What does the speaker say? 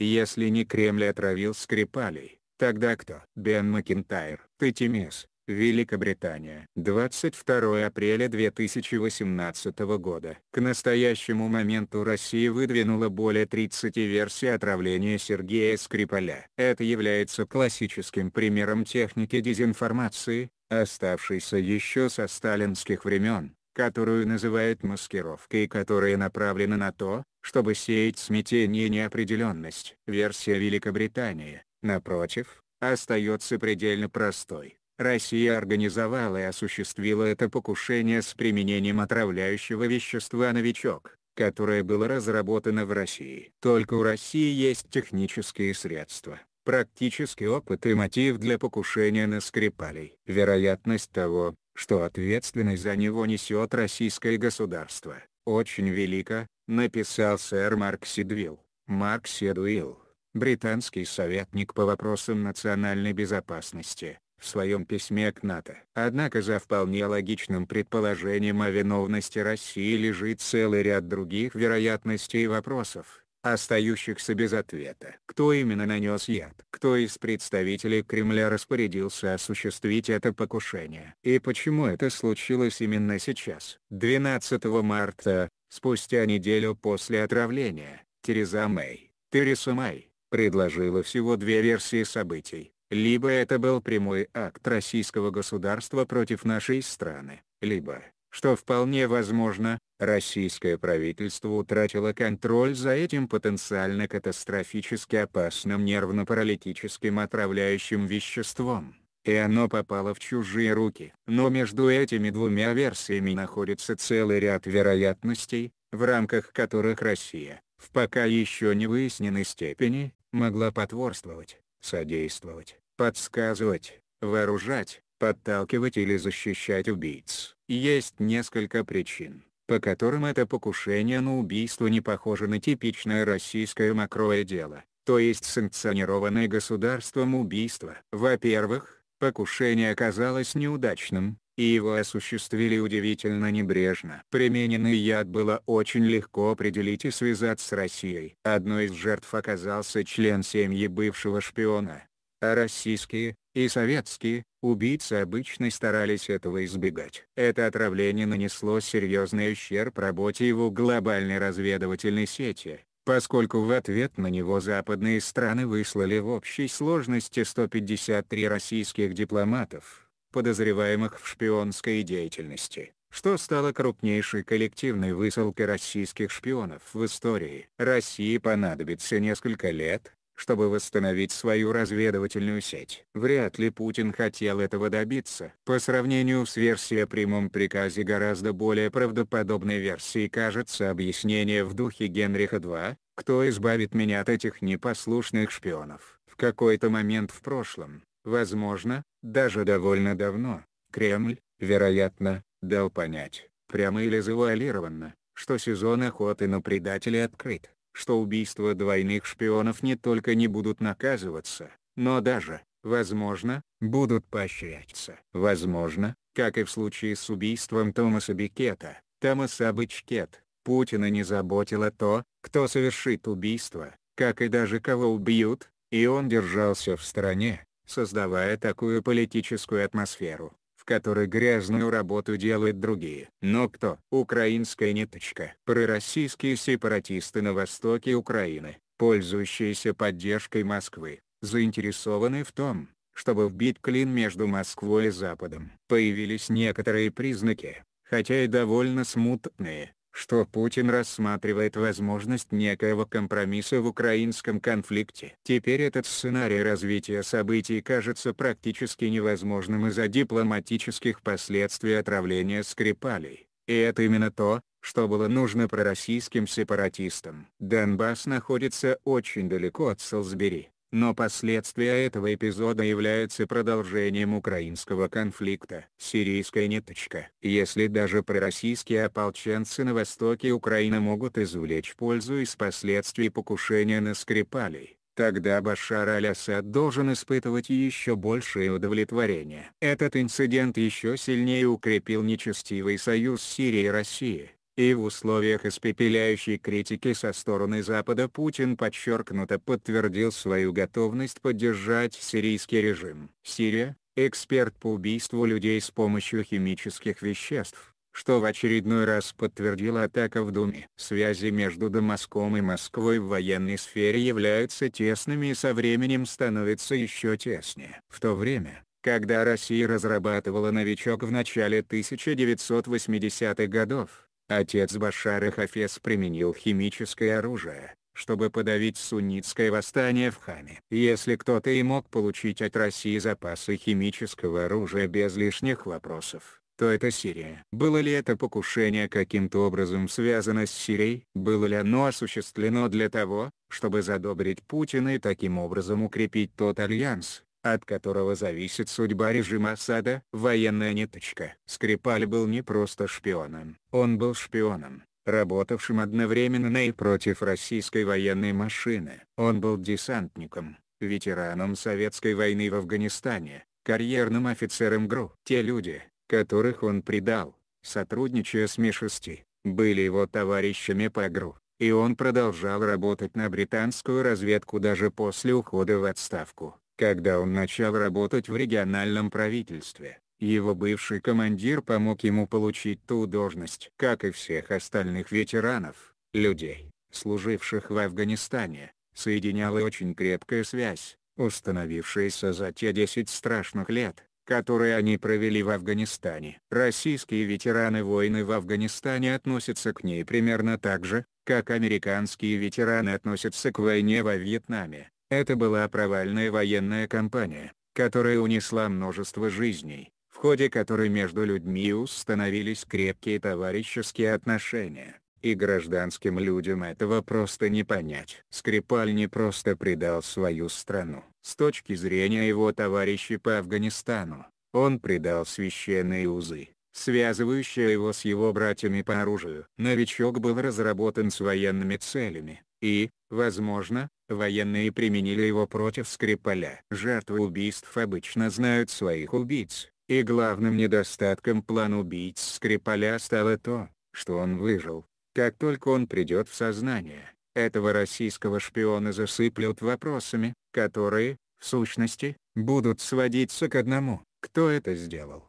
Если не Кремль отравил Скрипалей, тогда кто? Бен Макентайр, Петимес, Великобритания. 22 апреля 2018 года. К настоящему моменту Россия выдвинула более 30 версий отравления Сергея Скрипаля. Это является классическим примером техники дезинформации, оставшейся еще со сталинских времен, которую называют маскировкой и которая направлена на то, чтобы сеять смятение и неопределенность. Версия Великобритании, напротив, остается предельно простой. Россия организовала и осуществила это покушение с применением отравляющего вещества «Новичок», которое было разработано в России. Только у России есть технические средства, практический опыт и мотив для покушения на Скрипалей. Вероятность того, что ответственность за него несет российское государство, очень велика, написал сэр Марк Сидвилл. Марк Сидвилл, британский советник по вопросам национальной безопасности, в своем письме к НАТО. Однако за вполне логичным предположением о виновности России лежит целый ряд других вероятностей и вопросов, остающихся без ответа. Кто именно нанес яд? Кто из представителей Кремля распорядился осуществить это покушение? И почему это случилось именно сейчас? 12 марта, спустя неделю после отравления, Тереза Мэй, Тереза Мэй, предложила всего две версии событий. Либо это был прямой акт российского государства против нашей страны, либо, что вполне возможно, российское правительство утратило контроль за этим потенциально катастрофически опасным нервно-паралитическим отравляющим веществом, и оно попало в чужие руки. Но между этими двумя версиями находится целый ряд вероятностей, в рамках которых Россия, в пока еще не выясненной степени, могла потворствовать, содействовать, подсказывать, вооружать, подталкивать или защищать убийц. Есть несколько причин, по которым это покушение на убийство не похоже на типичное российское мокрое дело, то есть санкционированное государством убийство. Во-первых, покушение оказалось неудачным, и его осуществили удивительно небрежно. Примененный яд было очень легко определить и связать с Россией. Одной из жертв оказался член семьи бывшего шпиона, а российские, и советские, убийцы обычно старались этого избегать. Это отравление нанесло серьезный ущерб работе его глобальной разведывательной сети, поскольку в ответ на него западные страны выслали в общей сложности 153 российских дипломатов, подозреваемых в шпионской деятельности что стало крупнейшей коллективной высылкой российских шпионов в истории. России понадобится несколько лет, чтобы восстановить свою разведывательную сеть. Вряд ли Путин хотел этого добиться. По сравнению с версией о прямом приказе гораздо более правдоподобной версией кажется объяснение в духе Генриха II, кто избавит меня от этих непослушных шпионов. В какой-то момент в прошлом, возможно, даже довольно давно, Кремль, вероятно, дал понять, прямо или завуалированно, что сезон охоты на предателей открыт что убийства двойных шпионов не только не будут наказываться, но даже, возможно, будут поощряться. Возможно, как и в случае с убийством Томаса Бикета, Томаса Бычкет, Путина не заботило то, кто совершит убийство, как и даже кого убьют, и он держался в стороне, создавая такую политическую атмосферу, в которой грязную работу делают другие. Но кто? Украинская ниточка. Пророссийские сепаратисты на востоке Украины, пользующиеся поддержкой Москвы, заинтересованы в том, чтобы вбить клин между Москвой и Западом. Появились некоторые признаки, хотя и довольно смутные, что Путин рассматривает возможность некоего компромисса в украинском конфликте. Теперь этот сценарий развития событий кажется практически невозможным из-за дипломатических последствий отравления Скрипалей. И это именно то, что было нужно пророссийским сепаратистам. Донбасс находится очень далеко от Солсбери. Но последствия этого эпизода являются продолжением украинского конфликта. Сирийская ниточка. Если даже пророссийские ополченцы на востоке Украины могут извлечь пользу из последствий покушения на Скрипалей, тогда Башар аль-Асад должен испытывать еще большее удовлетворение. Этот инцидент еще сильнее укрепил нечестивый союз Сирии и России. И в условиях испепеляющей критики со стороны Запада Путин подчеркнуто подтвердил свою готовность поддержать сирийский режим. Сирия – эксперт по убийству людей с помощью химических веществ что в очередной раз подтвердила атака в Думе. Связи между Дамаском и Москвой в военной сфере являются тесными и со временем становятся еще теснее. В то время, когда Россия разрабатывала «Новичок» в начале 1980-х годов, Отец Башара Хафес применил химическое оружие, чтобы подавить суннитское восстание в Хаме. Если кто-то и мог получить от России запасы химического оружия без лишних вопросов, то это Сирия. Было ли это покушение каким-то образом связано с Сирией? Было ли оно осуществлено для того, чтобы задобрить Путина и таким образом укрепить тот альянс, от которого зависит судьба режима Асада. Военная ниточка. Скрипаль был не просто шпионом, он был шпионом, работавшим одновременно и против российской военной машины. Он был десантником, ветераном советской войны в Афганистане, карьерным офицером ГРУ. Те люди, которых он предал, сотрудничая с Ми-6, были его товарищами по ГРУ, и он продолжал работать на британскую разведку даже после ухода в отставку. Когда он начал работать в региональном правительстве, его бывший командир помог ему получить ту должность. Как и всех остальных ветеранов, людей, служивших в Афганистане, соединяла очень крепкая связь, установившаяся за те 10 страшных лет, которые они провели в Афганистане. Российские ветераны войны в Афганистане относятся к ней примерно так же, как американские ветераны относятся к войне во Вьетнаме. Это была провальная военная кампания, которая унесла множество жизней, в ходе которой между людьми установились крепкие товарищеские отношения, и гражданским людям этого просто не понять. Скрипаль не просто предал свою страну. С точки зрения его товарищей по Афганистану, он предал священные узы, связывающие его с его братьями по оружию. Новичок был разработан с военными целями, и, возможно, военные применили его против Скрипаля. Жертвы убийств обычно знают своих убийц, и главным недостатком плана убийц Скрипаля стало то, что он выжил. Как только он придет в сознание, этого российского шпиона засыплют вопросами, которые, в сущности, будут сводиться к одному. Кто это сделал?